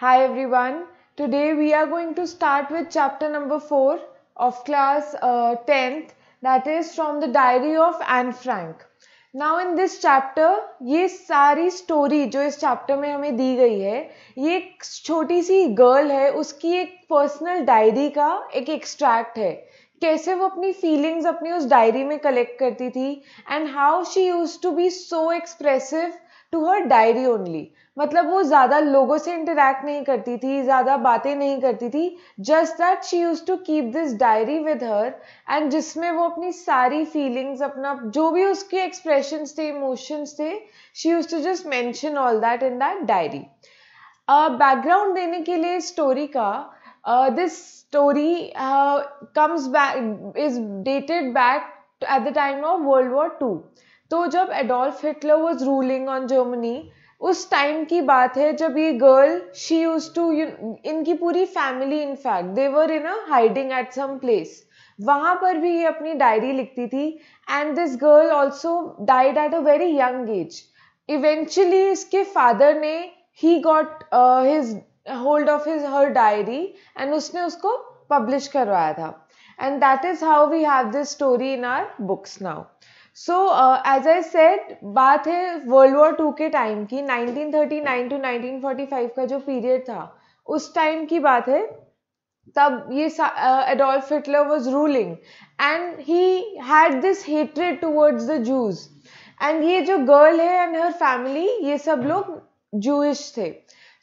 Hi everyone. Today we are going to start with chapter number 4 of class uh, 10th that is from the diary of Anne Frank. Now in this chapter ये सारी story जो इस chapter में हमें दी गई है ये एक छोटी सी girl है उसकी एक personal diary का एक extract है कैसे वो अपनी फीलिंग्स अपनी उस डायरी में कलेक्ट करती थी and how she used to be so expressive to her diary only मतलब वो ज़्यादा लोगों से इंटरेक्ट नहीं करती थी ज़्यादा बातें नहीं करती थी just that she used to keep this diary with her and जिसमें वो अपनी सारी फीलिंग्स अपना जो भी उसके एक्सप्रेशंस थे इमोशंस थे she used to just mention all that in that diary background देने के लिए स्टोरी का this story comes back is dated back at the time of world war two तो जब Adolf Hitler was ruling on Germany उस time की बात है जब ये गर्ल शी यूज टू इनकी पूरी family in fact they were in a hiding at some place वहाँ पर भी ये अपनी डायरी लिखती थी and this girl also died at a very young age eventually इसके फादर ने ही got his hold of his her diary and उसने उसको पब्लिश करवाया था and that is how we have this story in our books now so as I said बात है world war to के टाइम की 1939 thirty nine to nineteen forty five का जो पीरियड था उस टाइम की बात है तब ये Adolf Hitler was ruling and he had this hatred towards the Jews and ये जो गर्ल है एंड हर फैमिली ये सब लोग जूइश थे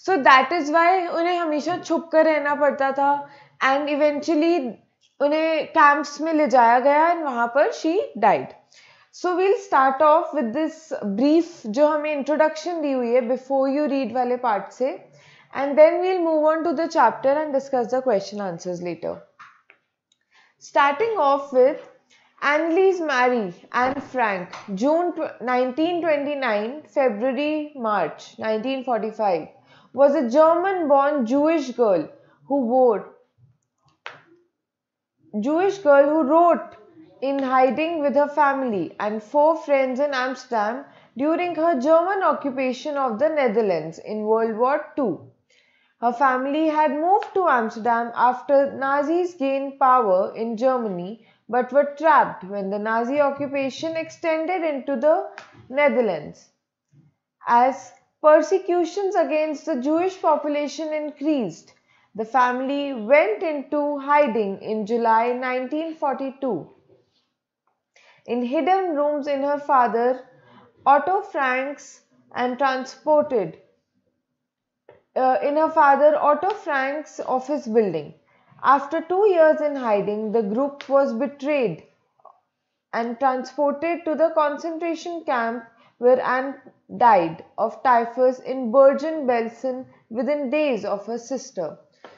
सो दैट इज़ वाई उन्हें हमेशा छुप कर रहना पड़ता था एंड इवेंचुअली उन्हें कैंप्स में ले जाया गया एंड वहाँ पर she died so we'll start off with this brief जो हमें इंट्रोडक्शन दी हुई है बिफोर यू रीड वाले पार्ट से and then we'll move on to the chapter and discuss the question answers later starting off with Annalise Marie and Frank, June 1929, February, March 1945, was a German born Jewish girl who wrote. Jewish girl who wrote in hiding with her family and four friends in Amsterdam during her German occupation of the Netherlands in World War II. Her family had moved to Amsterdam after Nazis gained power in Germany but were trapped when the Nazi occupation extended into the Netherlands. As persecutions against the Jewish population increased, the family went into hiding in July 1942 in hidden rooms in her father, Otto Franks, and transported uh, in her father, Otto Franks, office building. After two years in hiding, the group was betrayed and transported to the concentration camp where Anne died of typhus in Bergen-Belsen within days of her sister.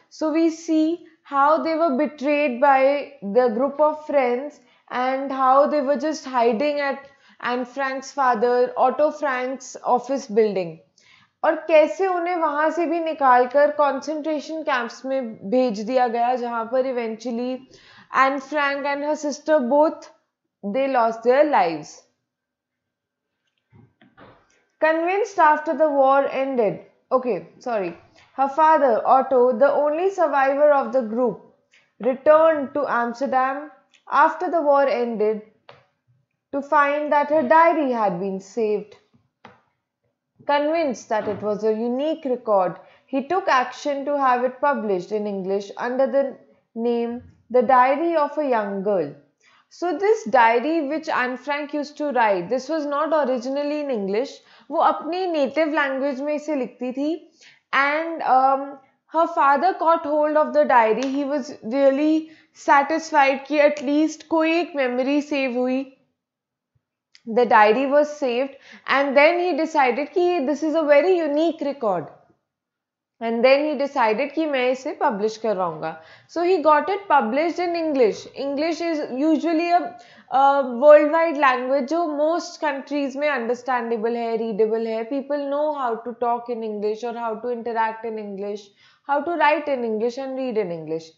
So we see how they were betrayed by the group of friends and how they were just hiding at Anne Frank's father, Otto Frank's office building. और कैसे उन्हें वहाँ से भी निकाल कर concentration camps में भेज दिया गया जहाँ पर eventually and Frank and her sister both they lost their lives convinced after the war ended. Okay, sorry. Her father, Otto, the only survivor of the group, returned to Amsterdam after the war ended to find that her diary had been saved. Convinced that it was a unique record, he took action to have it published in English under the name The Diary of a Young Girl. So this diary which Anne Frank used to write, this was not originally in English, वो अपनी native language में इसे लिखती थी and her father caught hold of the diary. He was really satisfied कि at least कोई एक memory save हुई the diary was saved and then he decided कि this is a very unique record and then he decided कि मैं इसे publish करवाऊंगा so he got it publish in English English is usually a world wide language जो most countries में understandable है readable है people know how to talk in English और how to interact in English how to write in English and read in English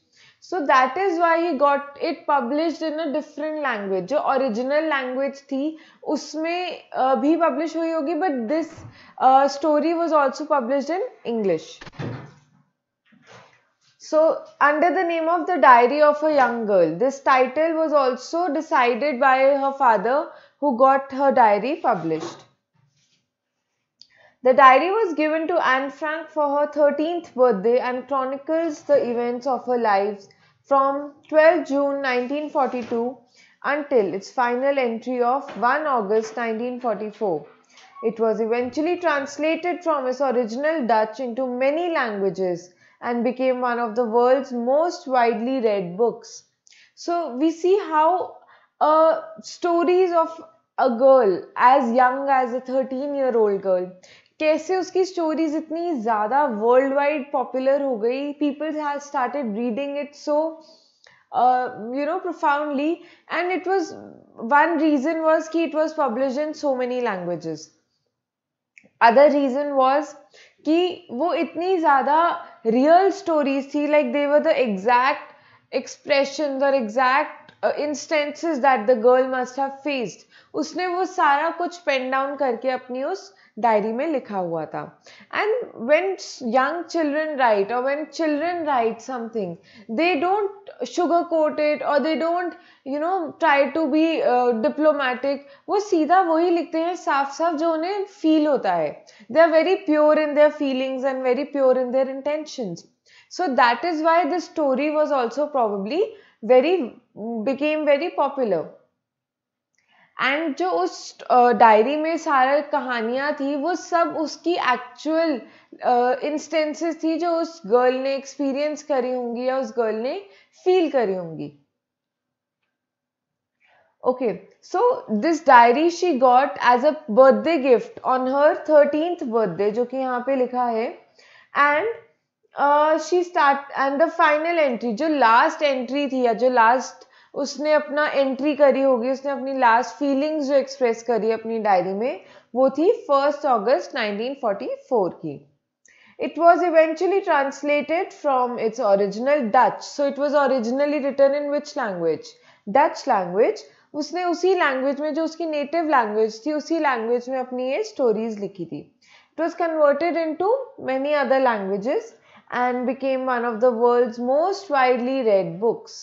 so that is why he got it publish in a different language जो original language थी उसमें भी publish हुई होगी but this story was also publish in English So, under the name of The Diary of a Young Girl, this title was also decided by her father who got her diary published. The diary was given to Anne Frank for her 13th birthday and chronicles the events of her life from 12 June 1942 until its final entry of 1 August 1944. It was eventually translated from its original Dutch into many languages and became one of the world's most widely read books. So we see how uh, stories of a girl as young as a 13 year old girl कैसे उसकी stories इतनी ज़्यादा world wide popular हो गई people have started reading it so you know profoundly and it was one reason was कि it was publish in so many languages other reason was कि वो इतनी ज़्यादा रियल स्टोरीज थी like they were the exact expression और exact instances that the girl must have faced उसने वो सारा कुछ पेन डाउन करके अपनी उस uh, डायरी में लिखा हुआ था and when young children write और when children write something they don't sugar coated और they don't you know try to be diplomatic वो सीधा वही लिखते हैं साफ साफ जो उन्हें फील होता है they are very pure in their feelings and very pure in their intentions so that is why this story was also probably very became very popular and जो उस डायरी uh, में सारा कहानियाँ थी वो सब उसकी एक्चुअल इंस्टेंसेस uh, थी जो उस गर्ल ने एक्सपीरियंस करी होंगी या उस गर्ल ने फील करी होंगी okay so this diary she got as a birthday gift on her thirteenth birthday जो कि यहाँ पे लिखा है and she start and the final entry जो लास्ट एंट्री थी या जो लास्ट उसने अपना एंट्री करी होगी उसने अपनी लास्ट फीलिंग्स जो एक्सप्रेस करी अपनी डायरी में वो थी फर्स्ट अगस्त 1944 की it was eventually translated from its original Dutch so it was originally written in which language Dutch language उसने उसी लैंग्वेज में जो उसकी नेटिव लैंग्वेज थी उसी लैंग्वेज में अपनी ये स्टोरीज लिखी थी it was converted into many other languages and became one of the world most widely read books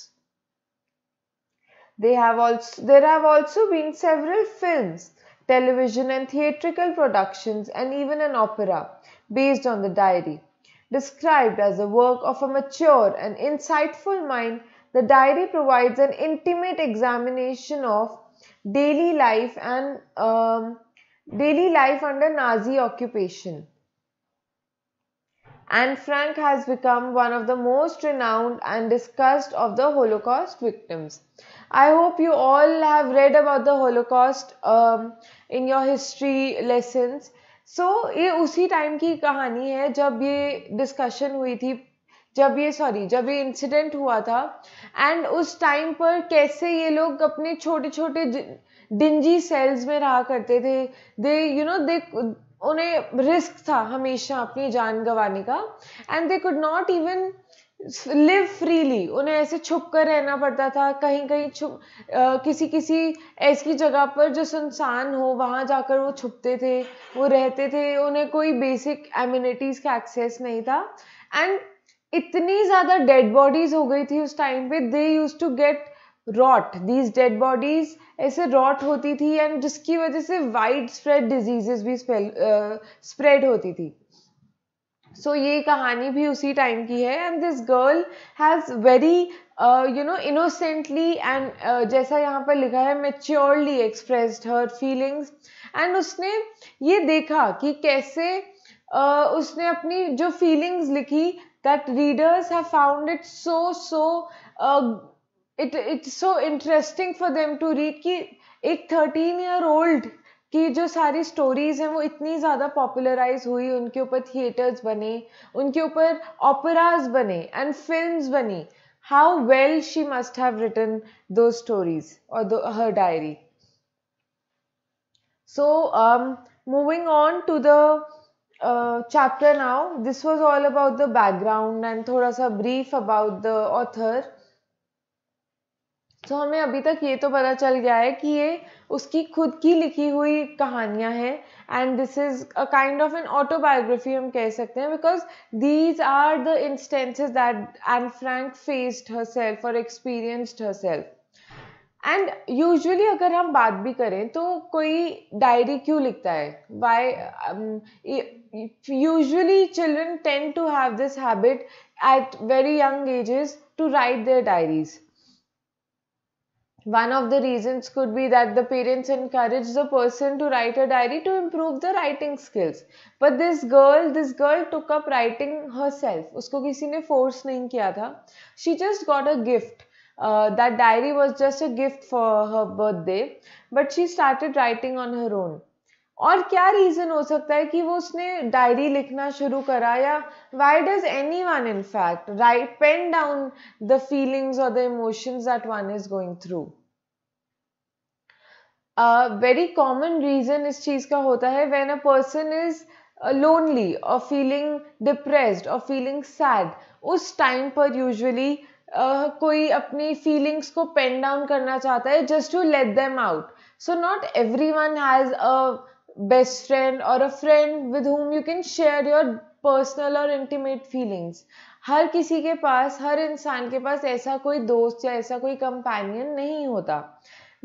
They have also, there have also been several films, television and theatrical productions and even an opera based on the diary. Described as the work of a mature and insightful mind, the diary provides an intimate examination of daily life and um, daily life under Nazi occupation. And Frank has become one of the most renowned and discussed of the Holocaust victims. I hope you all have read about the Holocaust in your history lessons so ये उसी time की कहानी है जब ये discussion हुई थी जब ये सॉरी जब ये इंसिडेंट हुआ था एंड उस टाइम पर कैसे ये लोग अपने छोटे छोटे डिंजी सेल्स में रहा करते थे दे यू नो दे उन्हें रिस्क था हमेशा अपनी जान गंवाने का and they could not even live freely उन्हें ऐसे छुप कर रहना पड़ता था कहीं कहीं छुप आ, किसी किसी ऐसी जगह पर जो सुनसान हो वहाँ जाकर वो छुपते थे वो रहते थे उन्हें कोई बेसिक एम्यूनिटीज़ का एक्सेस नहीं था एंड इतनी ज़्यादा डेड बॉडीज़ हो गई थी उस टाइम पे they used to get rot these dead bodies ऐसे रॉट होती थी एंड जिसकी वजह से वाइड स्प्रेड डिजीजेस भी स्प्रेड होती थी सो ये कहानी भी उसी टाइम की है and this girl has very you know innocently and जैसा यहाँ पर लिखा है maturely expressed her feelings and उसने ये देखा कि कैसे uh, उसने अपनी जो फीलिंग्स लिखी that readers have found it so so it it's so interesting for them to read कि एक थर्टीन ईयर ओल्ड कि जो सारी स्टोरीज़ हैं वो इतनी ज़्यादा पॉपुलराइज हुई उनके ऊपर थिएटर्स बने उनके ऊपर ऑपराज बने एंड फिल्म बनी how well she must have written दो स्टोरीज और her diary so moving on to the chapter now this now all about the background and थोड़ा सा ब्रीफ अबाउट द ऑथर तो हमें अभी तक ये तो पता चल गया है कि ये उसकी खुद की लिखी हुई कहानियाँ हैं and this is a kind of an autobiography हम कह सकते हैं because these are the instances that Anne Frank faced herself और experienced herself and usually अगर हम बात भी करें तो कोई डायरी क्यों लिखता है why usually children tend to have this habit at very young ages to write their diaries One of the reasons could be that the parents encourage the person to write a diary to improve the writing skills. But this girl, this girl took up writing herself. Usko kisi ne force नहीं kiya tha. She just got a gift. Uh, that diary was just a gift for her birthday. But she started writing on her own. और क्या reason हो सकता है कि वो उसने diary लिखना शुरू करा या why does anyone in fact write pen down the feelings और the emotions that one is going through very common reason इस चीज़ का होता है when a person is lonely और फीलिंग डिप्रेस्ड और फीलिंग सैड उस टाइम पर यूजली uh, कोई अपनी फीलिंग्स को पेन डाउन करना चाहता है just to let them out so not everyone has a best friend और a friend with whom you can share your personal और इंटीमेट फीलिंग्स हर किसी के पास हर इंसान के पास ऐसा कोई दोस्त या ऐसा कोई कंपेनियन नहीं होता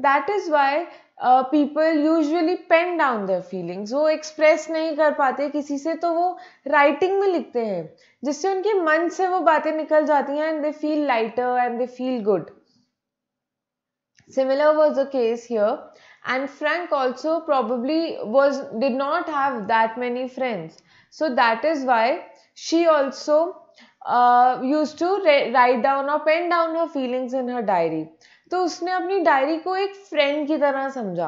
that is why people usually pen down their feelings वो एक्सप्रेस नहीं कर पाते किसी से तो वो राइटिंग में लिखते हैं जिससे उनके मन से वो बातें निकल जाती हैं and they feel lighter and they feel good similar was the case here Anne Frank also probably was did not have that many friends so that is why she also used to write down और pen down her feelings in her diary तो उसने अपनी diary को एक friend की तरह समझा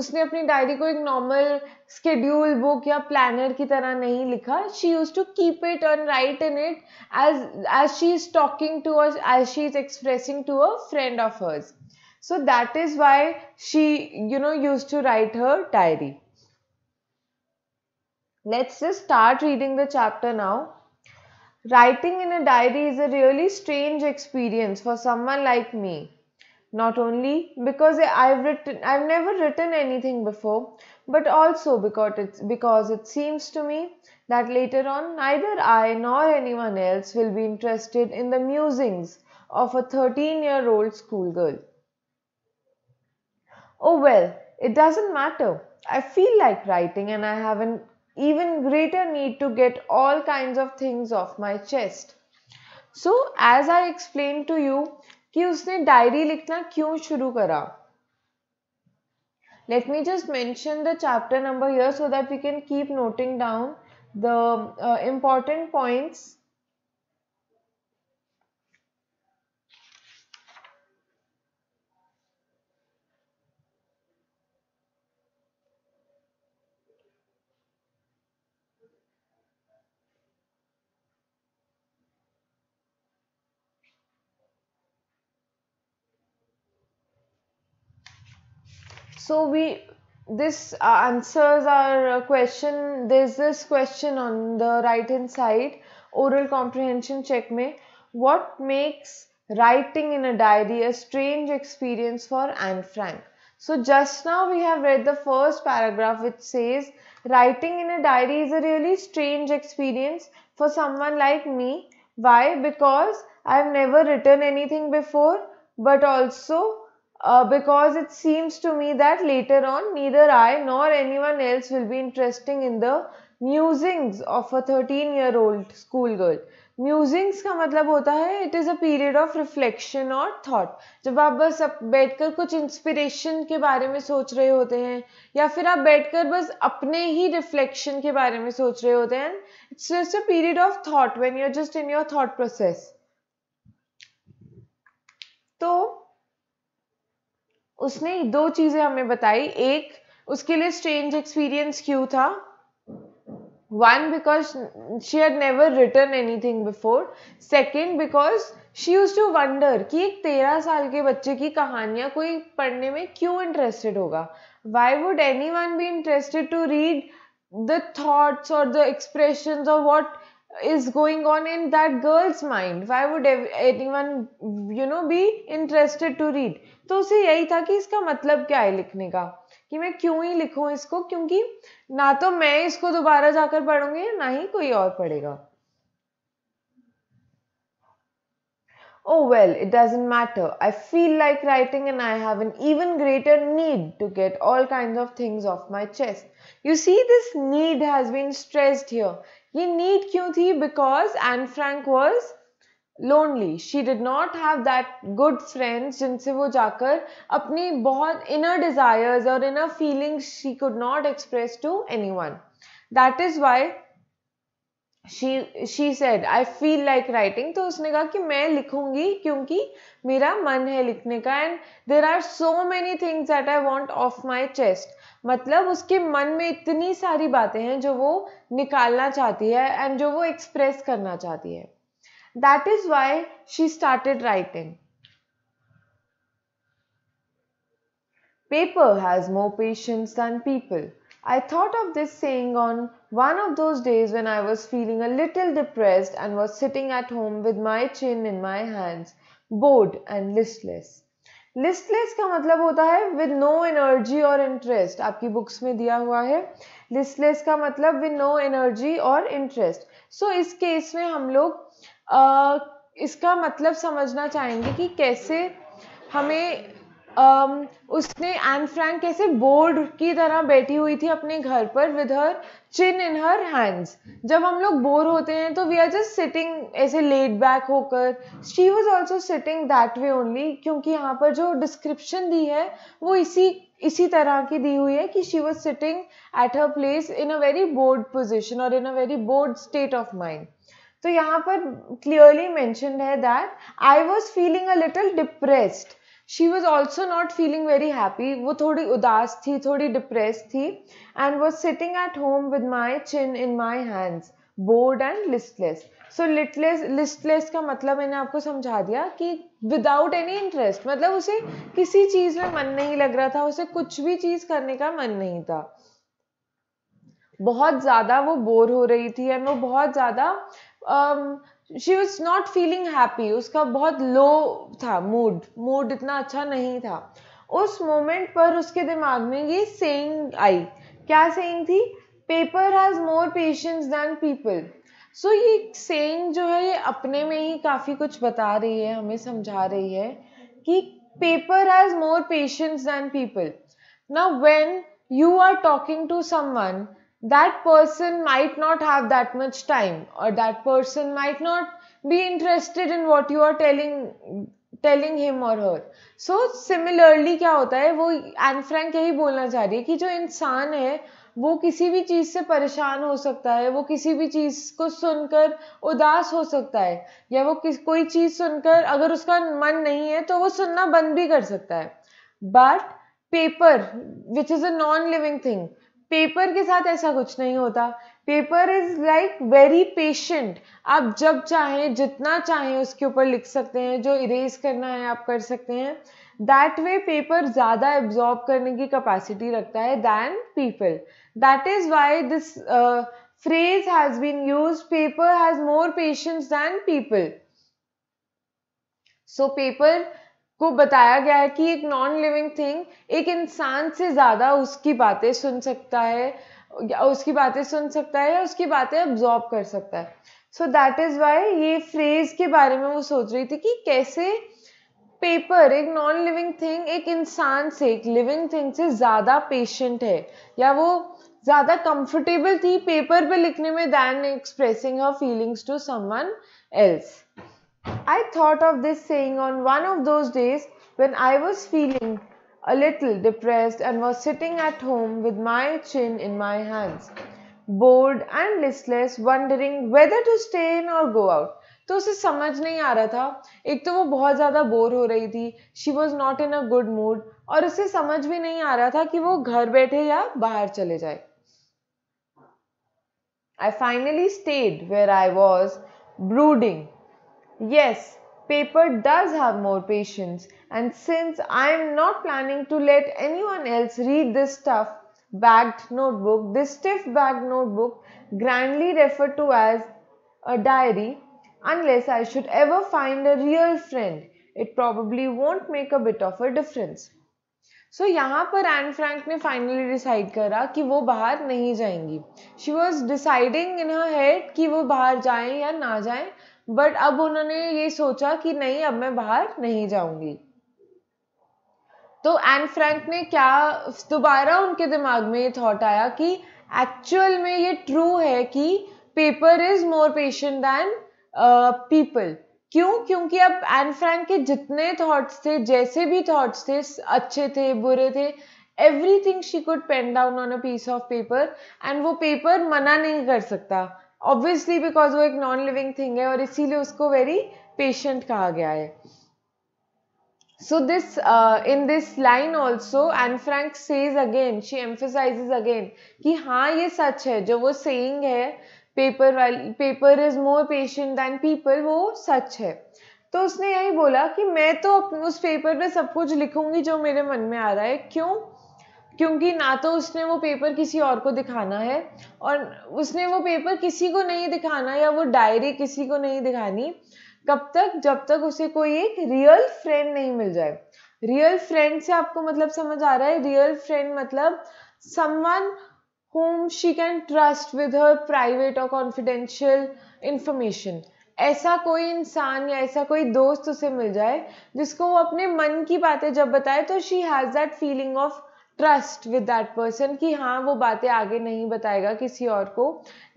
उसने अपनी डायरी को एक नॉर्मल स्केड्यूल बुक या प्लानर की तरह नहीं लिखा she used to keep it on write in it as as she is talking to us as she is expressing to a friend of hers so that is why she you know used to write her diary let's just start reading the chapter now writing in a diary is a really strange experience for someone like me not only because I've written I've never written anything before, but also because it's because it seems to me that later on neither I nor anyone else will be interested in the musings of a 13-year-old schoolgirl. Oh well, it doesn't matter. I feel like writing and I have an even greater need to get all kinds of things off my chest. So, as I explained to you कि उसने diary लिखना क्यों शुरू करा let me just mention the chapter number so that we can keep noting down the important points so we this uh, answers our uh, question there's this question on the right hand side oral comprehension check me what makes writing in a diary a strange experience for anne frank so just now we have read the first paragraph which says writing in a diary is a really strange experience for someone like me why because i've never written anything before but also uh, because it seems to me that later on neither I nor anyone else will be interesting in the musings of a 13 year old school girl musings का मतलब होता है it is a period of reflection और thought जब आप बस बैठ कर कुछ इंस्पिरेशन के बारे में सोच रहे होते हैं या फिर आप बैठ कर बस अपने ही रिफ्लेक्शन के बारे में सोच रहे होते हैं it's just a period of thought when you are just in your thought process तो उसने दो चीजें हमें बताई एक उसके लिए स्ट्रेंज एक्सपीरियंस क्यों था one because she had never written any before second because she used to wonder कि एक तेरह साल के बच्चे की कहानियां कोई पढ़ने में क्यों इंटरेस्टेड होगा why would anyone be interested to read the thoughts और the expression of what is going on in that girl's mind why would anyone you know be interested to read तो उसे यही था कि इसका मतलब क्या है लिखने का कि मैं क्यों ही लिखूं इसको क्योंकि ना तो मैं इसको दोबारा जाकर पढ़ूंगी ना ही कोई और पढ़ेगा oh well it doesn't matter i feel like writing and i have an even greater need to get all kinds of things off my chest you see this need has been stressed here ये need क्यों थी because Anne Frank was lonely she did not have that good friends जिनसे वो जाकर अपनी बहुत inner desires और inner feelings she could not express to anyone that is why she said I feel like writing तो उसने कहा कि मैं लिखूंगी क्योंकि मेरा मन है लिखने का and there are so many things that I want off my chest मतलब उसके मन में इतनी सारी बातें हैं जो वो निकालना चाहती है एंड जो वो एक्सप्रेस करना चाहती है that is why she started writing Paper has more patience than people. I thought of this saying on one of those days when I was feeling a little depressed and was sitting at home with my chin in my hands, bored and listless. Listless का मतलब होता है with no energy और interest आपकी books में दिया हुआ है लिस्टलेस का मतलब विद नो एनर्जी और इंटरेस्ट सो इस केस में हम लोग इसका मतलब समझना चाहेंगे कि कैसे हमें um, उसने एन फ्रैंक कैसे बोर्ड की तरह बैठी हुई थी अपने घर पर with her chin in her hands जब हम लोग बोर होते हैं तो वी आर जस्ट सिटिंग ऐसे लेट बैक होकर she was also sitting that way only क्योंकि यहाँ पर जो डिस्क्रिप्शन दी है वो इसी इसी तरह की दी हुई है कि she was sitting at her place in a very bored position और in a very bored state of mind तो यहाँ पर क्लियरली मैंशनड है that I was feeling a little depressed she was also not feeling very happy वो थोड़ी उदास थी थोड़ी डिप्रेस थी and was sitting at home with my chin in my hands bored and listless so listless listless का मतलब मैंने आपको समझा दिया कि विदाउट एनी इंटरेस्ट मतलब उसे किसी चीज़ में मन नहीं लग रहा था उसे कुछ भी चीज़ करने का मन नहीं था बहुत ज़्यादा वो बोर हो रही थी एंड वो बहुत ज़्यादा um, she was not feeling happy उसका बहुत लो था मूड मूड इतना अच्छा नहीं था उस मोमेंट पर उसके दिमाग में ये सेइंग आई क्या सेइंग थी paper has more patience than people so ये सेइंग जो है ये अपने में ही काफ़ी कुछ बता रही है हमें समझा रही है कि paper has more patience than people ना when you are talking to someone that person might not have that much time or that person might not be interested in what you are telling telling him और her so similarly क्या होता है वो Anne Frank यही बोलना चाह रही है कि जो इंसान है वो किसी भी चीज़ से परेशान हो सकता है वो किसी भी चीज़ को सुनकर उदास हो सकता है या वो किस कोई चीज़ सुनकर अगर उसका मन नहीं है तो वो सुनना बंद भी कर सकता है but paper which is a non living thing paper के साथ ऐसा कुछ नहीं होता paper is like very patient आप जब चाहें जितना चाहें उसके ऊपर लिख सकते हैं जो इरेज करना है आप कर सकते हैं दैट वे पेपर ज़्यादा एब्जॉर्ब करने की कैपेसिटी रखता है than people that is why this phrase has been used paper has more patience than people so paper को बताया गया है कि एक नॉन लिविंग थिंग एक इंसान से ज़्यादा उसकी बातें सुन सकता है उसकी बातें सुन सकता है या उसकी बातें अब्जॉर्ब कर सकता है सो दैट इज़ वाई ये फ्रेज के बारे में वो सोच रही थी कि कैसे पेपर एक नॉन लिविंग थिंग एक इंसान से एक लिविंग थिंग से ज़्यादा पेशेंट है या वो ज़्यादा कंफर्टेबल थी पेपर पे लिखने में than expressing her feelings to someone else I thought of this saying on one of those days when I was feeling a little depressed and was sitting at home with my chin in my hands, bored and listless, wondering whether to stay in or go out. तो उसे समझ नहीं आ रहा था एक तो वो बहुत ज़्यादा बोर हो रही थी she was not in a good mood और उसे समझ भी नहीं आ रहा था कि वो घर बैठे या बाहर चले जाए I finally stayed where I was brooding Yes, paper does have more patience and since I am not planning to let anyone else read this stuff bagged notebook, this stiff bagged notebook, grandly referred to as a diary, unless I should ever find a real friend, it probably won't make a bit of a difference. so, यहाँ पर Anne Frank ने finally decide करा कि वो बाहर नहीं जाएंगी she was deciding in her head कि वो बाहर जाएं या ना जाएं बट अब उन्होंने ये सोचा कि नहीं अब मैं बाहर नहीं जाऊंगी तो एन फ्रैंक ने क्या दोबारा उनके दिमाग में ये थॉट आया कि एक्चुअल में ये ट्रू है कि paper is more patient than people क्यों क्योंकि अब एन फ्रैंक के जितने थॉट्स थे जैसे भी थॉट्स थे अच्छे थे बुरे थे everything she could pen down on a piece of paper and वो पेपर मना नहीं कर सकता ऑब्वियसली बिकॉज वो एक नॉन लिविंग थिंग है और इसीलिए उसको वेरी पेशेंट कहा गया है so this in this line also Anne Frank says again she emphasise again कि हाँ ये सच है जो वो सेइंग है पेपर वाली paper is more patient than people वो सच है तो उसने यही बोला कि मैं तो उस पेपर में सब कुछ लिखूंगी जो मेरे मन में आ रहा है क्यों क्योंकि ना तो उसने वो पेपर किसी और को दिखाना है और उसने वो पेपर किसी को नहीं दिखाना या वो डायरी किसी को नहीं दिखानी कब तक जब तक उसे कोई एक रियल फ्रेंड नहीं मिल जाए रियल फ्रेंड से आपको मतलब समझ आ रहा है रियल फ्रेंड मतलब someone whom she can trust with her private और कॉन्फिडेंशियल इंफॉर्मेशन ऐसा कोई इंसान या ऐसा कोई दोस्त उसे मिल जाए जिसको वो अपने मन की बातें जब बताए तो she has that feeling of trust with that person कि हाँ वो बातें आगे नहीं बताएगा किसी और को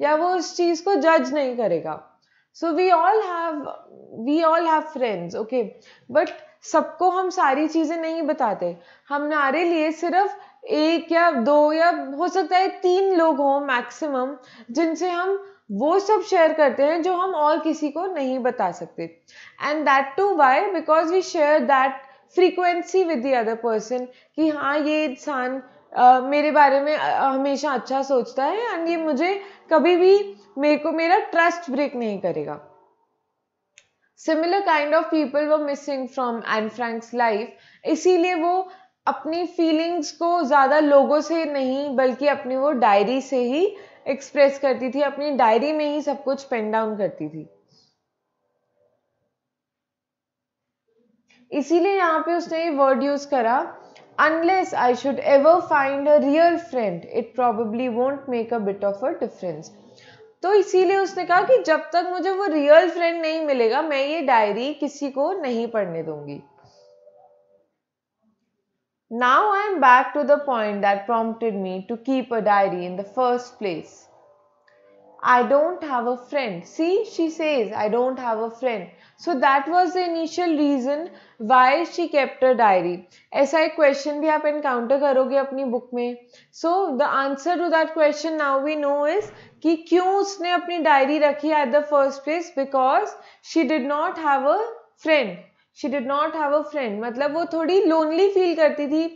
या वो उस चीज़ को जज नहीं करेगा so we all have we all have friends okay but सबको हम सारी चीज़ें नहीं बताते हमारे लिए सिर्फ एक या दो या हो सकता है तीन लोग हों मैक्सिमम जिनसे हम वो सब शेयर करते हैं जो हम और किसी को नहीं बता सकते and that too why because we share that frequency with the other person कि हाँ ये इंसान Uh, मेरे बारे में हमेशा अच्छा सोचता है एंड ये मुझे कभी भी मेरे को मेरा ट्रस्ट ब्रेक नहीं करेगा सिमिलर काइंड ऑफ पीपल वो missing from Anne Frank's life इसीलिए वो अपनी फीलिंग्स को ज़्यादा लोगों से नहीं बल्कि अपनी वो डायरी से ही एक्सप्रेस करती थी अपनी डायरी में ही सब कुछ पेन डाउन करती थी इसीलिए यहाँ पे उसने ये वर्ड यूज करा unless I should ever find a real friend it probably won't make a bit of a difference तो इसीलिए उसने कहा कि जब तक मुझे वो रियल फ्रेंड नहीं मिलेगा मैं ये डायरी किसी को नहीं पढ़ने दूंगी now I am back to the point that prompted me to keep a diary in the first place I don't have a friend. See, she says, I don't have a friend. So that was the initial reason why she kept a diary. ऐसा question भी आप encounter करोगे अपनी book में. So the answer to that question now we know is कि क्यों उसने अपनी diary रखी at the first place because she did not have a friend. She did not have a friend. मतलब वो थोड़ी lonely feel करती थी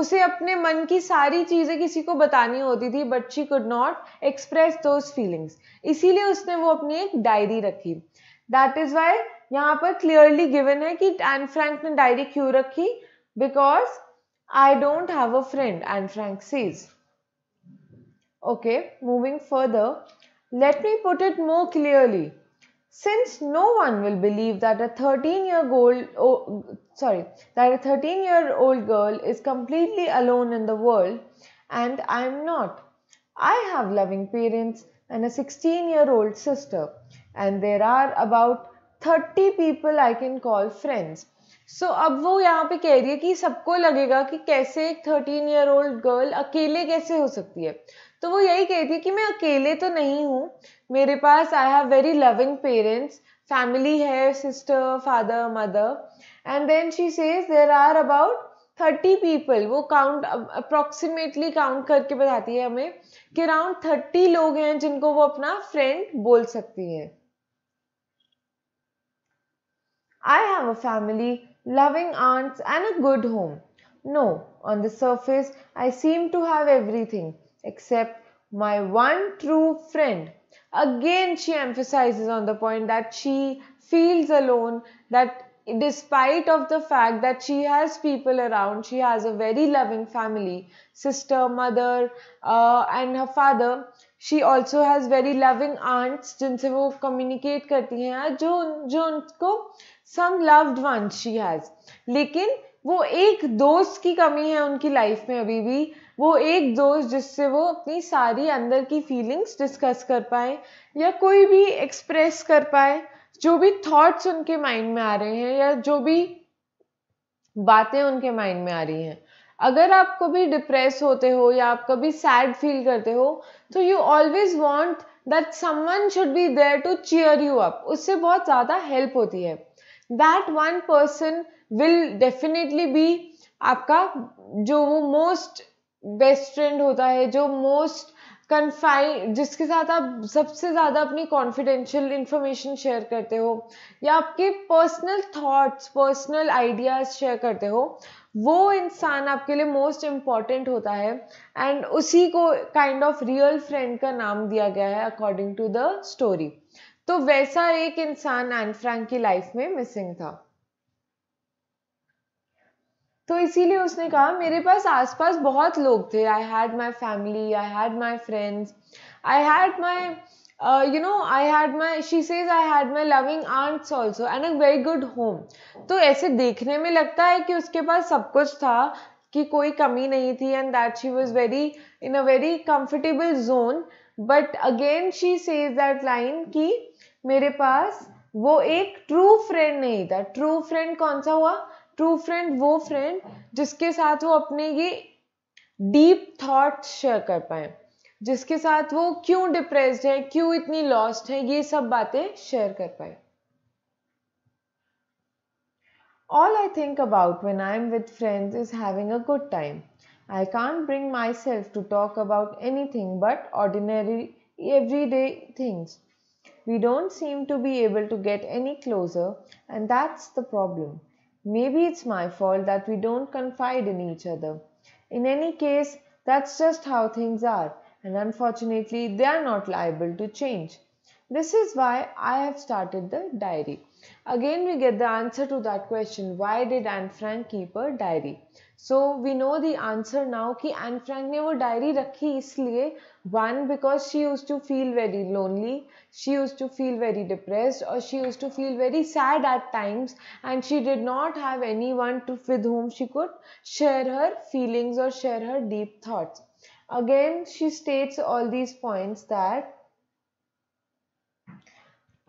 उसे अपने मन की सारी चीज़ें किसी को बतानी होती थी but she could not express those feelings इसीलिए उसने वो अपनी एक डायरी रखी दैट इज़ वाई यहाँ पर क्लियरली गिवन है कि एन फ्रैंक ने डायरी क्यों रखी because I don't have a friend Anne Frank says okay moving further let me put it more clearly Since no one will believe that a 13 year old oh, sorry that a 13 year old girl is completely alone in the world and I am not. I have loving parents and a 16 year old sister and there are about 30 people I can call friends. so, अब वो यहाँ पे कह रही है कि सबको लगेगा कि कैसे एक 13-year-old girl अकेले कैसे हो सकती है तो वो यही कह रही थी कि मैं अकेले तो नहीं हूँ मेरे पास I have very loving parents family है sister father mother and then she says there are about thirty people वो काउंट अप्रॉक्सीमेटली काउंट करके बताती है हमें कि अराउंड थर्टी लोग हैं जिनको वो अपना फ्रेंड बोल सकती है I have a family loving aunts, and a good home. No, on the surface, I seem to have everything. except my one true friend. Again, she emphasizes on the point that she feels alone, that despite of the fact that she has people around, she has a very loving family, sister, mother, uh, and her father. She also has very loving aunts. जिनसे वो communicate करती हैं जो जो उनको some loved ones she has. लेकिन वो एक दोस्त की कमी है उनकी life में अभी भी वो एक दोस्त जिससे वो अपनी सारी अंदर की फीलिंग्स डिस्कस कर पाए या कोई भी एक्सप्रेस कर पाए जो भी थॉट्स उनके माइंड में आ रहे हैं या जो भी बातें उनके माइंड में आ रही हैं अगर आप कभी डिप्रेस होते हो या आप कभी सैड फील करते हो तो you always want that someone should be there to cheer you up उससे बहुत ज़्यादा हेल्प होती है that one person will definitely be आपका जो वो मोस्ट बेस्ट फ्रेंड होता है जो मोस्ट कन्फाइन जिसके साथ आप सबसे ज़्यादा अपनी कॉन्फिडेंशियल इन्फॉर्मेशन शेयर करते हो या आपके personal thoughts personal ideas share करते हो वो इंसान आपके लिए मोस्ट इम्पॉर्टेंट होता है एंड उसी को काइंड ऑफ रियल फ्रेंड का नाम दिया गया है अकॉर्डिंग टू द स्टोरी तो वैसा एक इंसान एन फ्रैंक की लाइफ में मिसिंग था तो इसीलिए उसने कहा मेरे पास आसपास बहुत लोग थे I had my family I had my friends I had my you know I had my she says I had my loving aunts also and a very good home तो ऐसे देखने में लगता है कि उसके पास सब कुछ था कि कोई कमी नहीं थी and that she was very in a very comfortable zone but again she says that line कि मेरे पास वो एक ट्रू फ्रेंड नहीं था ट्रू फ्रेंड कौन सा हुआ ट्रू फ्रेंड वो फ्रेंड जिसके साथ वो अपने ये डीप थॉट शेयर कर पाए जिसके साथ वो क्यों डिप्रेस्ड है क्यों इतनी लॉस्ट है ये सब बातें शेयर कर पाए All I think about when I am with friends is having a good time. I can't bring myself to talk about anything but ordinary, everyday things. We don't seem to be able to get any closer, and that's the problem. Maybe it's my fault that we don't confide in each other. In any case, that's just how things are, and unfortunately, they are not liable to change. This is why I have started the diary. Again, we get the answer to that question why did Anne Frank keep a diary? So we know the answer now कि Anne Frank ने वो diary रखी इसलिए one because she used to feel very lonely she used to feel very depress और she used to feel very sad at times and she did not have any one to with whom she could share her feelings और share her deep thoughts again she states all these points that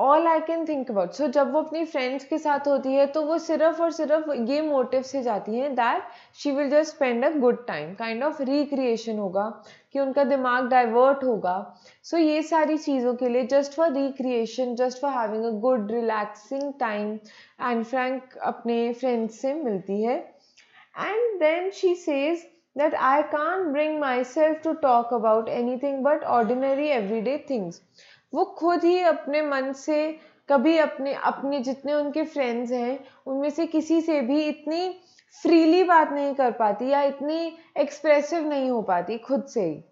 all I can think about so जब वो अपनी friends के साथ होती है तो वो सिर्फ और सिर्फ ये मोटिव से जाती हैं that she will just spend a good time kind of recreation होगा कि उनका दिमाग डाइवर्ट होगा सो so ये सारी चीज़ों के लिए just for recreation just for having a good relaxing time and Frank अपने फ्रेंड्स से मिलती है and then she says that I that I can't bring myself to talk about anything but ordinary everyday things वो खुद ही अपने मन से कभी अपने अपने जितने उनके फ्रेंड्स हैं उनमें से किसी से भी इतनी फ्रीली बात नहीं कर पाती या इतनी एक्सप्रेसिव नहीं हो पाती खुद से ही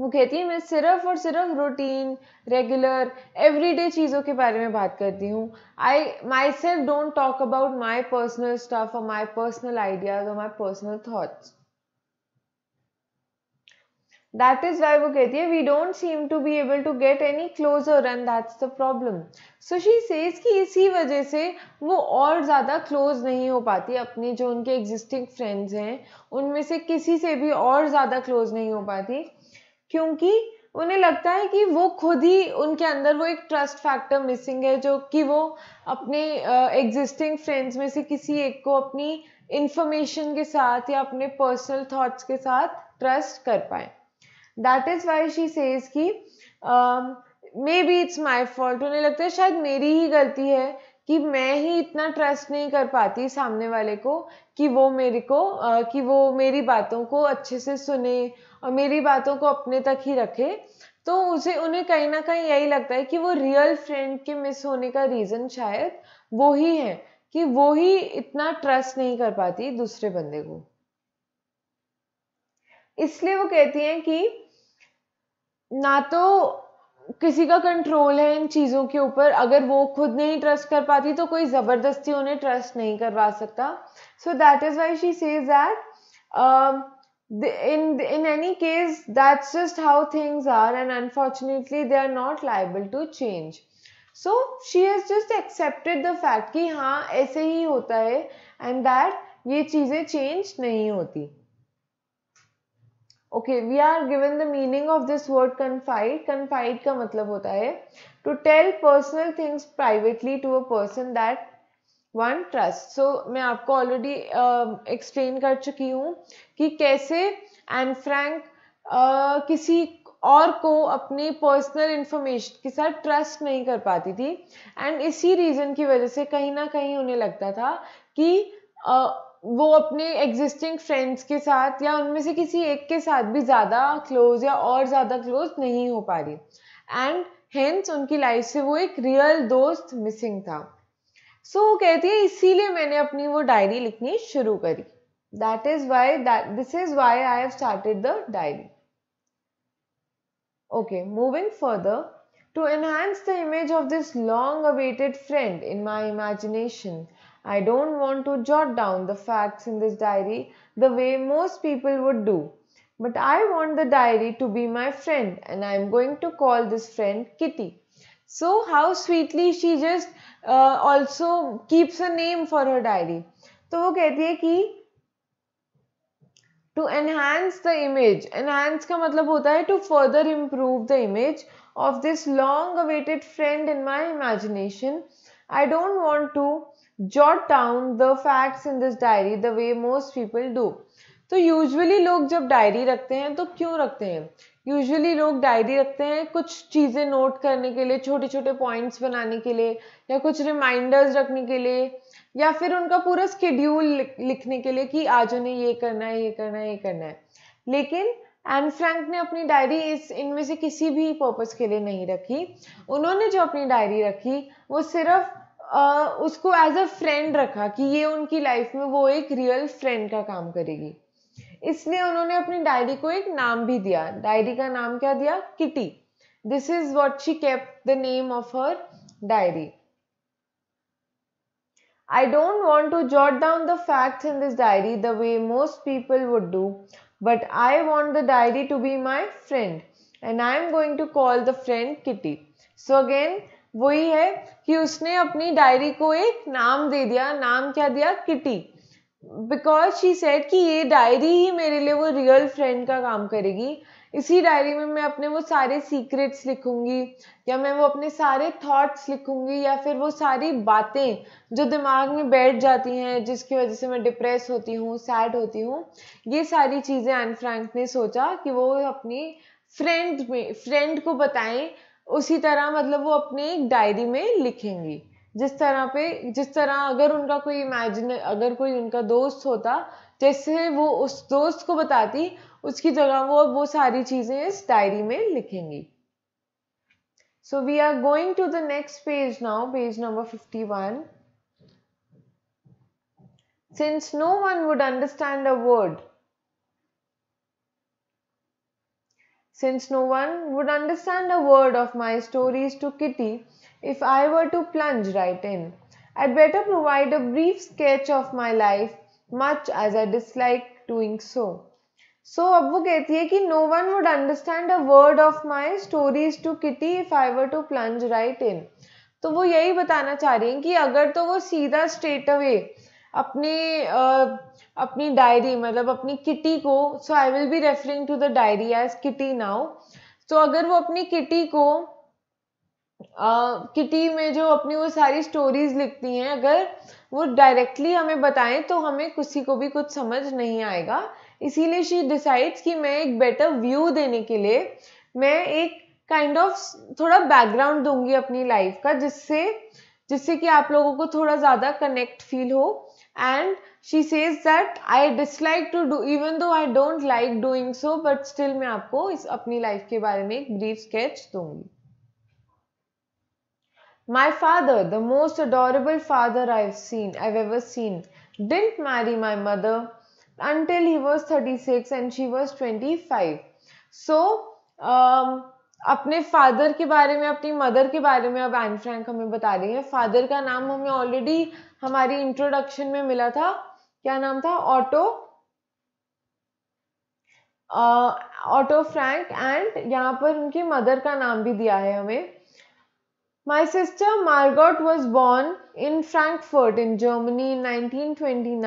वो कहती है मैं सिर्फ और सिर्फ रूटीन रेगुलर एवरीडे चीज़ों के बारे में बात करती हूँ I myself don't talk about my personal stuff और माई पर्सनल आइडियाज और my personal thoughts that is why वो कहती है we don't seem to be able to get any closer and that's the problem so she says कि इसी वजह से वो और ज़्यादा क्लोज नहीं हो पाती अपने जो उनके एग्जिस्टिंग फ्रेंड्स हैं उनमें से किसी से भी और ज़्यादा क्लोज नहीं हो पाती क्योंकि उन्हें लगता है कि वो खुद ही उनके अंदर वो एक ट्रस्ट फैक्टर मिसिंग है जो कि वो अपने एग्जिस्टिंग uh, फ्रेंड्स में से किसी एक को अपनी इंफॉर्मेशन के साथ या अपने पर्सनल थॉट्स के साथ ट्रस्ट कर पाए that is why she says maybe it's my fault उन्हें लगता है शायद मेरी ही गलती है कि मैं ही इतना ट्रस्ट नहीं कर पाती सामने वाले को कि वो मेरे को uh, कि वो मेरी बातों को अच्छे से सुने और मेरी बातों को अपने तक ही रखे तो उसे उन्हें कहीं ना कहीं यही लगता है कि वो रियल फ्रेंड के मिस होने का रीज़न शायद वो ही है कि वो ही इतना ट्रस्ट नहीं कर पाती दूसरे बंदे को इसलिए वो कहती हैं कि ना तो किसी का कंट्रोल है इन चीज़ों के ऊपर अगर वो खुद नहीं ट्रस्ट कर पाती तो कोई ज़बरदस्ती उन्हें ट्रस्ट नहीं करवा सकता so that is why she says that in in any case that's just how things are and unfortunately they are not liable to change so she has just accepted the fact कि हाँ ऐसे ही होता है and that ये चीज़ें change नहीं होती okay we are given the meaning of this word confide confide का मतलब होता है to tell personal things privately to a person that one trust so मैं आपको ऑलरेडी एक्सप्लेन uh, कर चुकी हूँ कि कैसे एंड फ्रैंक uh, किसी और को अपनी पर्सनल इंफॉर्मेशन के साथ ट्रस्ट नहीं कर पाती थी एंड इसी रीज़न की वजह से कहीं ना कहीं उन्हें लगता था कि uh, वो अपने एग्जिस्टिंग फ्रेंड्स के साथ या उनमें से किसी एक के साथ भी ज़्यादा क्लोज या और ज़्यादा क्लोज नहीं हो पा रही एंड हेंस उनकी लाइफ से वो एक रियल दोस्त मिसिंग था सो so, वो कहती है इसीलिए मैंने अपनी वो डायरी लिखनी शुरू करी that is why this is why I have started the diary okay moving further to enhance the image of this long awaited friend in my imagination I don't want to jot down the facts in this diary the way most people would do. But I want the diary to be my friend and I am going to call this friend Kitty. So how sweetly she just uh, also keeps a name for her diary. तो वो कहती है कि to enhance the image enhance का मतलब होता further improve the image of this long-awaited friend in my imagination. I don't want to jot down the facts in this diary the way most people do तो usually लोग जब diary रखते हैं तो क्यों रखते हैं यूजुअली लोग डायरी रखते हैं कुछ चीज़ें नोट करने के लिए छोटे छोटे पॉइंट्स बनाने के लिए या कुछ रिमाइंडर्स रखने के लिए या फिर उनका पूरा स्केड्यूल लिखने के लिए कि आज उन्हें ये करना है ये करना है ये करना है लेकिन एन फ्रैंक ने अपनी डायरी इस इनमें से किसी भी पर्पज़ के लिए नहीं रखी उन्होंने जो अपनी डायरी रखी वो सिर्फ उसको एज अ फ्रेंड रखा कि ये उनकी लाइफ में वो एक रियल फ्रेंड का काम करेगी इसलिए उन्होंने अपनी डायरी को एक नाम भी दिया डायरी का नाम क्या दिया Kitty this is what she kept the name of her diary I don't want to jot down the fact in this diary the way most people would do but I want the diary to be my friend and I am going to call the friend Kitty so again वही है कि उसने अपनी diary को एक नाम दे दिया नाम क्या दिया किटी बिकॉज शी सेट कि ये डायरी ही मेरे लिए वो रियल फ्रेंड का काम करेगी इसी डायरी में मैं अपने वो सारे सीक्रेट्स लिखूंगी या मैं वो अपने सारे थॉट्स लिखूंगी या फिर वो सारी बातें जो दिमाग में बैठ जाती हैं जिसकी वजह से मैं डिप्रेस होती हूँ सैड होती हूँ ये सारी चीज़ें एन फ्रैंक ने सोचा कि वो अपनी फ्रेंड में फ्रेंड को बताएं उसी तरह मतलब वो अपने एक डायरी में लिखेंगी जिस तरह पे जिस तरह अगर उनका कोई इमेजिन अगर कोई उनका दोस्त होता जैसे वो उस दोस्त को बताती उसकी जगह वो वो सारी चीज़ें इस डायरी में लिखेंगी so we are going to the next page now page number fifty one since no one would understand a word Since no one would understand a word of my stories to Kitty if I were to plunge right in, I'd better provide a brief sketch of my life, much as I dislike doing so. so, abbu kehti hai ki no one would understand a word of my stories to kitty if i were to plunge right in तो वो यही बताना चाह रही हैं कि अगर तो वो सीधा स्ट्रेट अवे अपने अपनी डायरी मतलब अपनी किटी को so I will be referring to the diary as Kitty now तो अगर वो अपनी किटी को किटी uh, में जो अपनी वो सारी स्टोरीज लिखती हैं अगर वो डायरेक्टली हमें बताएं तो हमें किसी को भी कुछ समझ नहीं आएगा इसीलिए शी डिसाइड्स कि मैं एक बेटर व्यू देने के लिए मैं एक काइंड kind ऑफ of, थोड़ा बैकग्राउंड दूंगी अपनी लाइफ का जिससे जिससे कि आप लोगों को थोड़ा ज़्यादा कनेक्ट फील हो and she says that I dislike to do even though I don't like doing so but still मैं आपको इस अपनी life के बारे में एक brief sketch दूंगी My father, the most adorable father I've seen, I've ever seen, didn't marry my mother until he was 36 and she was 25. So, um, अपने फादर के बारे में अपनी मदर के बारे में अब एन फ्रैंक हमें बता रही है फादर का नाम हमें ऑलरेडी हमारी इंट्रोडक्शन में मिला था क्या नाम था ऑटो ऑटो फ्रैंक एंड यहाँ पर उनकी मदर का नाम भी दिया है हमें my sister Margot was born in Frankfurt in Germany in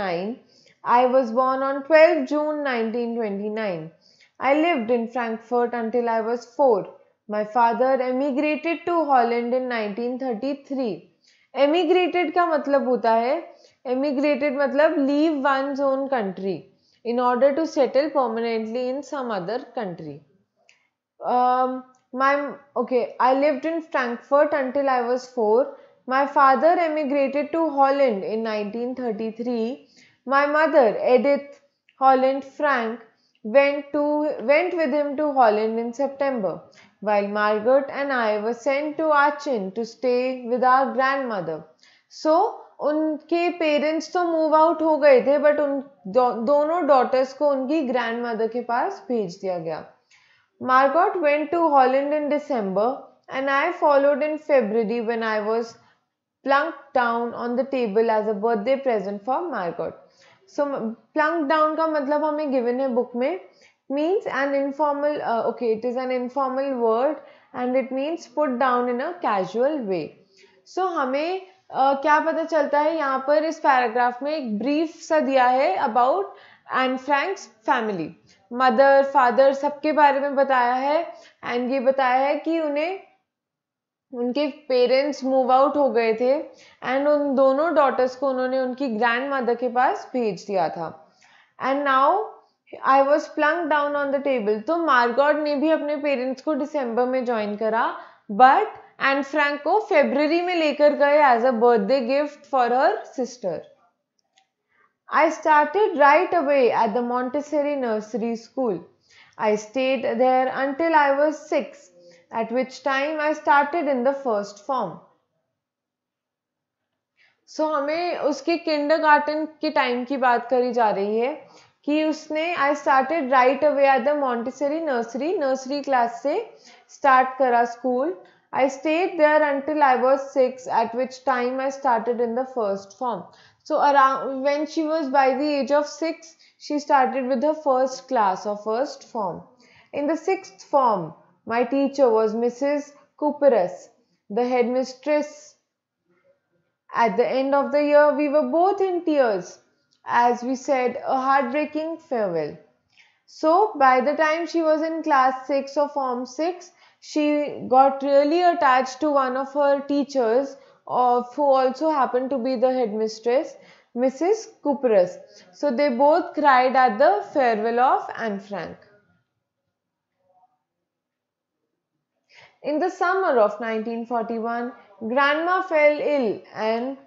I was born on twelve June nineteen twenty nine I lived in Frankfurt until I was four my father emigrated to Holland in nineteen thirty three emigrated का मतलब होता है Emigrated मतलब leave one's own country in order to settle permanently in some other country. Um, my okay, I lived in Frankfurt until I was four. My father emigrated to Holland in 1933. My mother, Edith Holland Frank, went to went with him to Holland in September, while Margaret and I were sent to Aachen to stay with our grandmother. So उनके parents तो move out हो गए थे but उन दो, दोनों daughters को उनकी ग्रैंड मदर के पास भेज दिया गया Margot went to Holland in December and I followed in February when I was plunk down on the table as a birthday present for Margot so plunk down का मतलब हमें given है book में means an informal okay it is an informal word and it means put down in a casual way so हमें Uh, क्या पता चलता है यहाँ पर इस पैराग्राफ में एक ब्रीफ सा दिया है about Anne Frank's family mother father सबके बारे में बताया है एंड ये बताया है कि उन्हें उनके पेरेंट्स मूव आउट हो गए थे एंड उन दोनों डॉटर्स को उन्होंने उनकी ग्रैंड मदर के पास भेज दिया था and now I was plunk down on the table तो मार्गॉड ने भी अपने पेरेंट्स को डिसम्बर में ज्वाइन करा बट एंड फ्रैंक को फेब्रवरी में लेकर गए as a birthday gift for her sister I started right away at the Montessori nursery school I stayed there until I was six at which time I started in the first form so so, हमें उसके Kinder गार्टन के time की बात करी जा रही है कि उसने I started right away at the Montessori nursery nursery class से स्टार्ट करा school I stayed there until I was 6 at which time I started in the first form. So around when she was by the age of 6 she started with her first class or first form. In the sixth form my teacher was Mrs. Cooperus, the headmistress. At the end of the year we were both in tears as we said a heartbreaking farewell. So by the time she was in class 6 or form 6 she got really attached to one of her teachers uh, who also happened to be the headmistress, Mrs. Cooperus. So they both cried at the farewell of Anne Frank. In the summer of 1941, Grandma fell ill and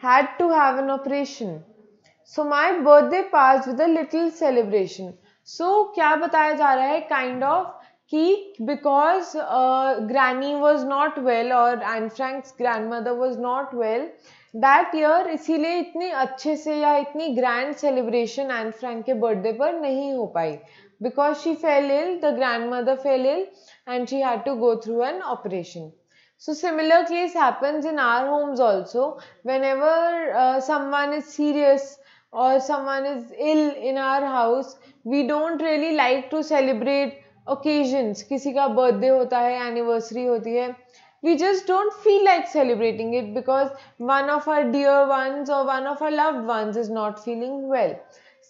had to have an operation. So my birthday passed with a little celebration. So क्या बताया जा रहा है kind of he because uh, granny was not well और Anne Frank's grandmother was not well that year इसीलिए इतनी अच्छे से या इतनी ग्रैंड सेलिब्रेशन एन फ्रैंक के बर्थडे पर नहीं हो पाई because she fell ill the grandmother fell ill and she had to go through an operation So similar case happens in our homes also. Whenever uh, someone is serious or someone is ill in our house, we don't really like to celebrate occasions किसी का birthday होता है anniversary होती है we just don't feel like celebrating it because one of our dear ones और one of our loved ones is not feeling well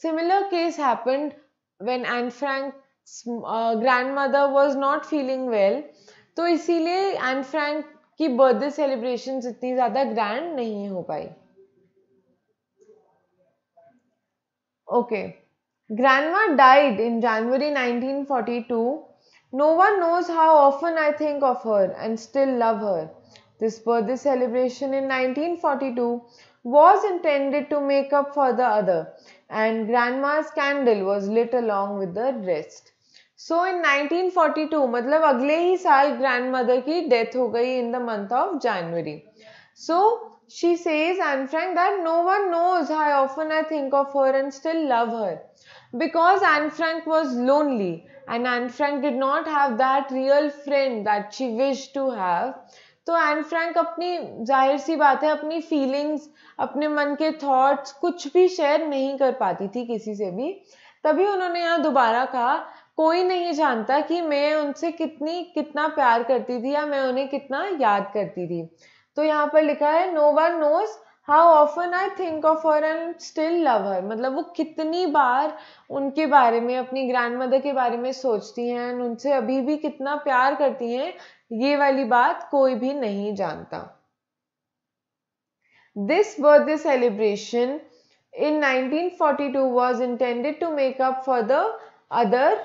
similar case happened when Anne Frank grandmother was not feeling well तो इसीलिए Anne Frank की birthday celebration इतनी ज़्यादा grand नहीं हो पाई okay okay. Grandma died in January 1942. No one knows how often I think of her and still love her. This birthday celebration in 1942 was intended to make up for the other, and Grandma's candle was lit along with the rest. So in 1942, मतलब अगले ही साल grandmother की death हो गई in the month of January. So she says, Anne Frank, that no one knows how often I think of her and still love her. because Anne Frank was lonely and Anne Frank did not have that real friend that she wished to have तो Anne Frank अपनी जाहिर सी बात है अपनी feelings अपने मन के thoughts कुछ भी शेयर नहीं कर पाती थी किसी से भी तभी उन्होंने यहाँ दोबारा कहा कोई नहीं जानता कि मैं उनसे कितनी कितना प्यार करती थी या मैं उन्हें कितना याद करती थी तो यहाँ पर लिखा है no one knows how often I think of her and still love her मतलब वो कितनी बार उनके बारे में अपनी ग्रैंड मदर के बारे में सोचती हैं एंड उनसे अभी भी कितना प्यार करती हैं ये वाली बात कोई भी नहीं जानता this birthday celebration in 1942 was intended to make up for the other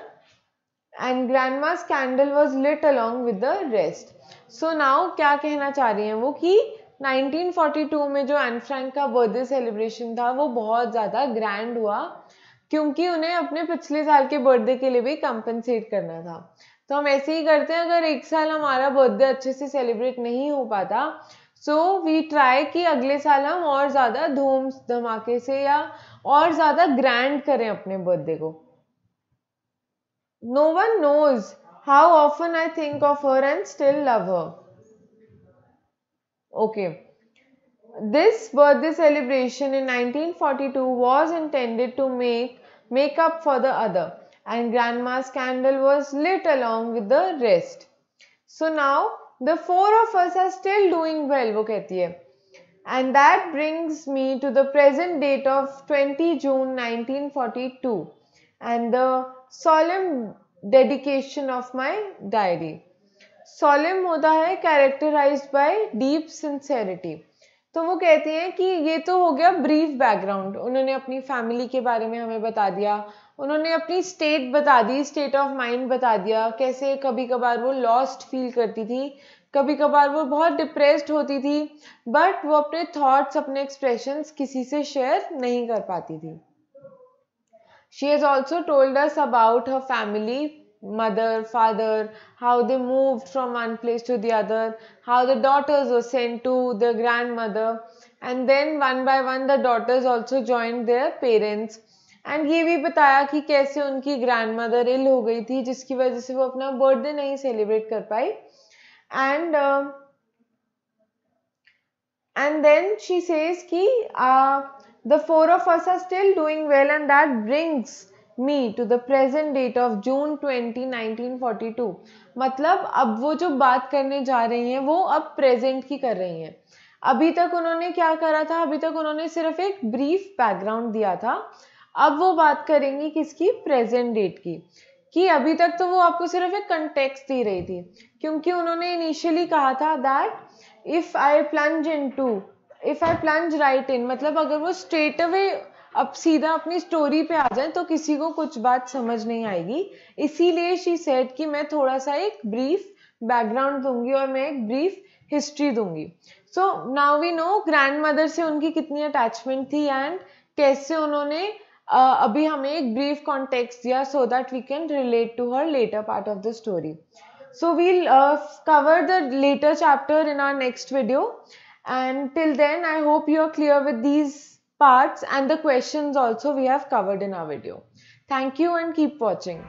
and grandma's candle was lit along with the rest so now क्या कहना चाह रही हैं वो कि 1942 में जो एन फ्रैंक का बर्थडे सेलिब्रेशन था वो बहुत ज़्यादा ग्रैंड हुआ क्योंकि उन्हें अपने पिछले साल के बर्थडे के लिए भी कंपनसेट करना था तो हम ऐसे ही करते हैं अगर एक साल हमारा बर्थडे अच्छे से सेलिब्रेट नहीं हो पाता सो वी ट्राई कि अगले साल हम और ज़्यादा धूम धमाके से या और ज़्यादा ग्रैंड करें अपने बर्थडे को no one knows how often I think of her and still love her Okay. This birthday celebration in 1942 was intended to make make up for the other and grandma's candle was lit along with the rest. So now the four of us are still doing well वो कहती and that brings me to the present date of 20 June 1942 and the solemn dedication of my diary. सॉलिम होता है characterise bye deep sincerity तो वो कहती हैं कि ये तो हो गया ब्रीफ बैकग्राउंड उन्होंने अपनी फैमिली के बारे में हमें बता दिया उन्होंने अपनी स्टेट बता दी स्टेट ऑफ माइंड बता दिया कैसे कभी कभार वो लॉस्ट फील करती थी कभी कभार वो बहुत डिप्रेस्ड होती थी बट वो अपने थॉट्स अपने एक्सप्रेशंस किसी से शेयर नहीं कर पाती थी she has also told us about her family mother, father, how they moved from one place to the other, how the daughters were sent to their grandmother and then one by one the daughters also joined their parents. And ये भी बताया कि कैसे उनकी grandmother ill हो गई थी जिसकी वजह से वो अपना birthday celebrate कर पाई uh, and then she says कि uh, the four of us are still doing well and that brings me to the present date of June twenty nineteen forty two मतलब अब वो जो बात करने जा रही हैं वो अब प्रेजेंट की कर रही हैं अभी तक उन्होंने क्या करा था अभी तक उन्होंने सिर्फ एक ब्रीफ बैकग्राउंड दिया था अब वो बात करेंगी किसकी प्रेजेंट डेट की कि अभी तक तो वो आपको सिर्फ एक कंटेक्स दे रही थी क्योंकि उन्होंने इनिशियली कहा था that if I plunge into if I plunge right in मतलब अगर वो स्ट्रेट अवे अब सीधा अपनी स्टोरी पे आ जाए तो किसी को कुछ बात समझ नहीं आएगी इसीलिए शी सेट कि मैं थोड़ा सा एक ब्रीफ बैकग्राउंड दूंगी और मैं एक ब्रीफ हिस्ट्री दूंगी so now we know grandmother से उनकी कितनी अटैचमेंट थी एंड कैसे उन्होंने uh, अभी हमें एक ब्रीफ कॉन्टेक्स दिया so that we can relate to her later part of the story so we cover the later chapter in our next video and till then I hope you are clear with these parts and the questions also we have covered in our video. Thank you and keep watching.